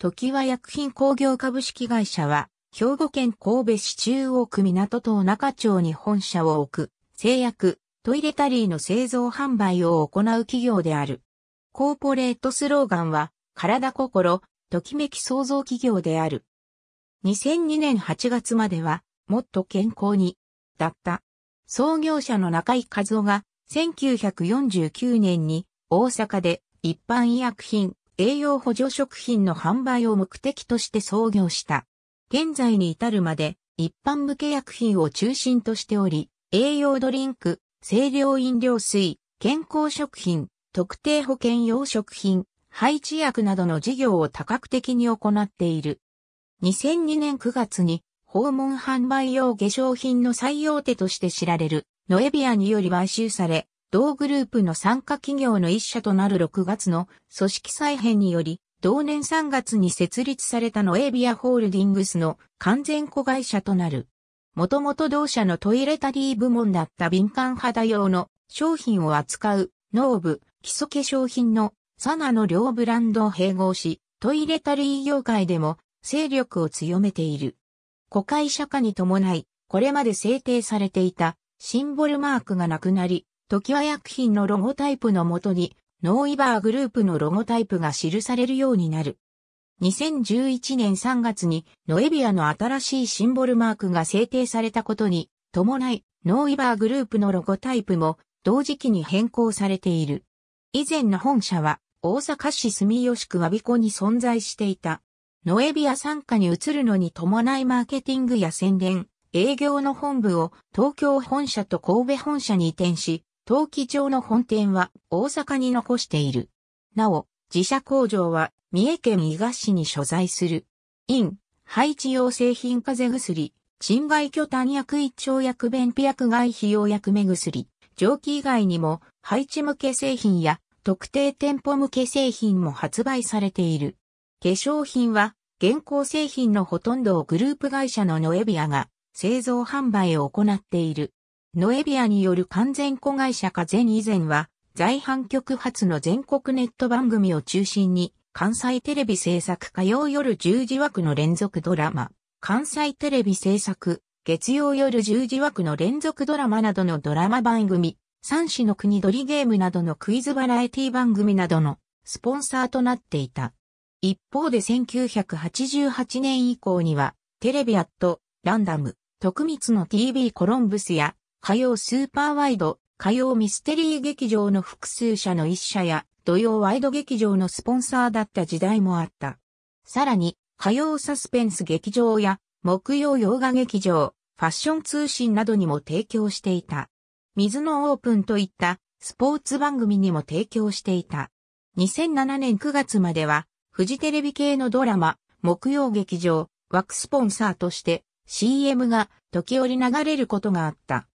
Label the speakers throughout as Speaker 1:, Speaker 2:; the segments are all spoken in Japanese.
Speaker 1: 時は薬品工業株式会社は、兵庫県神戸市中央区港東中町に本社を置く、製薬、トイレタリーの製造販売を行う企業である。コーポレートスローガンは、体心、ときめき創造企業である。2002年8月までは、もっと健康に、だった。創業者の中井和夫が、1949年に、大阪で一般医薬品、栄養補助食品の販売を目的として創業した。現在に至るまで一般向け薬品を中心としており、栄養ドリンク、清涼飲料水、健康食品、特定保険用食品、配置薬などの事業を多角的に行っている。2002年9月に訪問販売用化粧品の最大手として知られるノエビアにより買収され、同グループの参加企業の一社となる6月の組織再編により、同年3月に設立されたノエビアホールディングスの完全子会社となる。もともと同社のトイレタリー部門だった敏感肌用の商品を扱う農ブ、基礎化粧品のサナの両ブランドを併合し、トイレタリー業界でも勢力を強めている。子会社化に伴い、これまで制定されていたシンボルマークがなくなり、トキワ薬品のロゴタイプのもとに、ノーイバーグループのロゴタイプが記されるようになる。2011年3月にノエビアの新しいシンボルマークが制定されたことに伴い、ノーイバーグループのロゴタイプも同時期に変更されている。以前の本社は大阪市住吉区和彦に存在していた。ノエビア参加に移るのに伴いマーケティングや宣伝、営業の本部を東京本社と神戸本社に移転し、陶器場の本店は大阪に残している。なお、自社工場は三重県伊賀市に所在する。イン、配置用製品風邪薬、鎮外巨炭薬一丁薬便秘薬外費用薬目薬、蒸気以外にも配置向け製品や特定店舗向け製品も発売されている。化粧品は現行製品のほとんどをグループ会社のノエビアが製造販売を行っている。ノエビアによる完全子会社化前以前は、在阪局発の全国ネット番組を中心に、関西テレビ制作火曜夜10時枠の連続ドラマ、関西テレビ制作、月曜夜10時枠の連続ドラマなどのドラマ番組、三種の国りゲームなどのクイズバラエティ番組などのスポンサーとなっていた。一方で1988年以降には、テレビアット、ランダム、徳光の TV コロンブスや、火曜スーパーワイド、火曜ミステリー劇場の複数社の一社や、土曜ワイド劇場のスポンサーだった時代もあった。さらに、火曜サスペンス劇場や、木曜洋画劇場、ファッション通信などにも提供していた。水のオープンといったスポーツ番組にも提供していた。2007年9月までは、フジテレビ系のドラマ、木曜劇場、枠スポンサーとして CM が時折流れることがあった。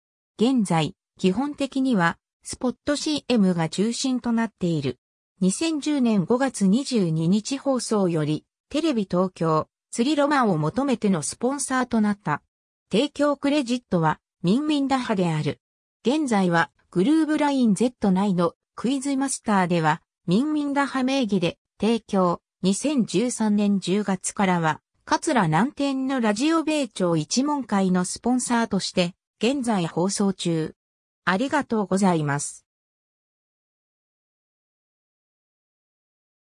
Speaker 1: 現在、基本的には、スポット CM が中心となっている。2010年5月22日放送より、テレビ東京、釣りロマンを求めてのスポンサーとなった。提供クレジットは、ミンミンダハである。現在は、グルーブライン Z 内のクイズマスターでは、ミンミンダハ名義で、提供、2013年10月からは、桂南天のラジオ米朝一門会のスポンサーとして、現在放送中。ありがとうございます。